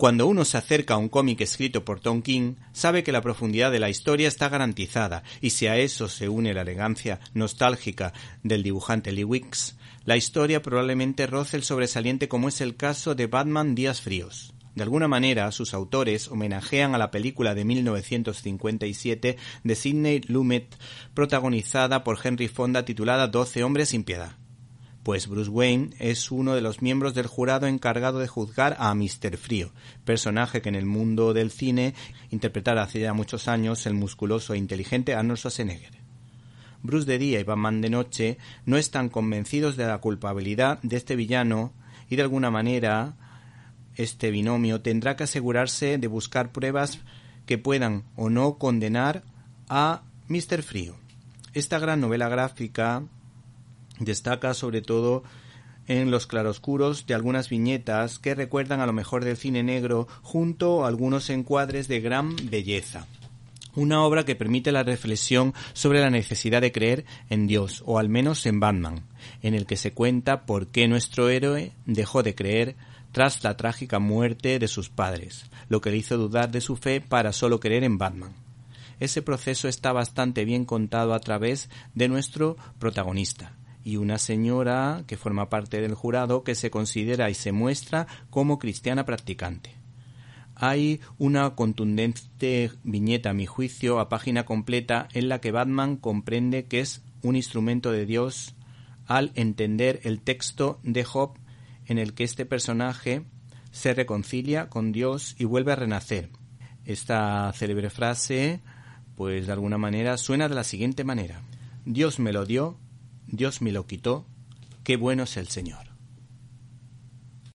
Cuando uno se acerca a un cómic escrito por Tom King, sabe que la profundidad de la historia está garantizada, y si a eso se une la elegancia nostálgica del dibujante Lee Wicks, la historia probablemente roce el sobresaliente como es el caso de Batman Días Fríos. De alguna manera, sus autores homenajean a la película de 1957 de Sidney Lumet, protagonizada por Henry Fonda titulada Doce hombres sin piedad. Pues Bruce Wayne es uno de los miembros del jurado encargado de juzgar a Mr. Frío, personaje que en el mundo del cine interpretara hace ya muchos años el musculoso e inteligente Arnold Schwarzenegger. Bruce de día y Batman de noche no están convencidos de la culpabilidad de este villano y de alguna manera este binomio tendrá que asegurarse de buscar pruebas que puedan o no condenar a Mr. Frío. Esta gran novela gráfica Destaca sobre todo en los claroscuros de algunas viñetas que recuerdan a lo mejor del cine negro junto a algunos encuadres de gran belleza. Una obra que permite la reflexión sobre la necesidad de creer en Dios, o al menos en Batman, en el que se cuenta por qué nuestro héroe dejó de creer tras la trágica muerte de sus padres, lo que le hizo dudar de su fe para solo creer en Batman. Ese proceso está bastante bien contado a través de nuestro protagonista, y una señora que forma parte del jurado que se considera y se muestra como cristiana practicante. Hay una contundente viñeta, a mi juicio, a página completa en la que Batman comprende que es un instrumento de Dios al entender el texto de Job en el que este personaje se reconcilia con Dios y vuelve a renacer. Esta célebre frase, pues de alguna manera, suena de la siguiente manera. Dios me lo dio, Dios me lo quitó, qué bueno es el Señor.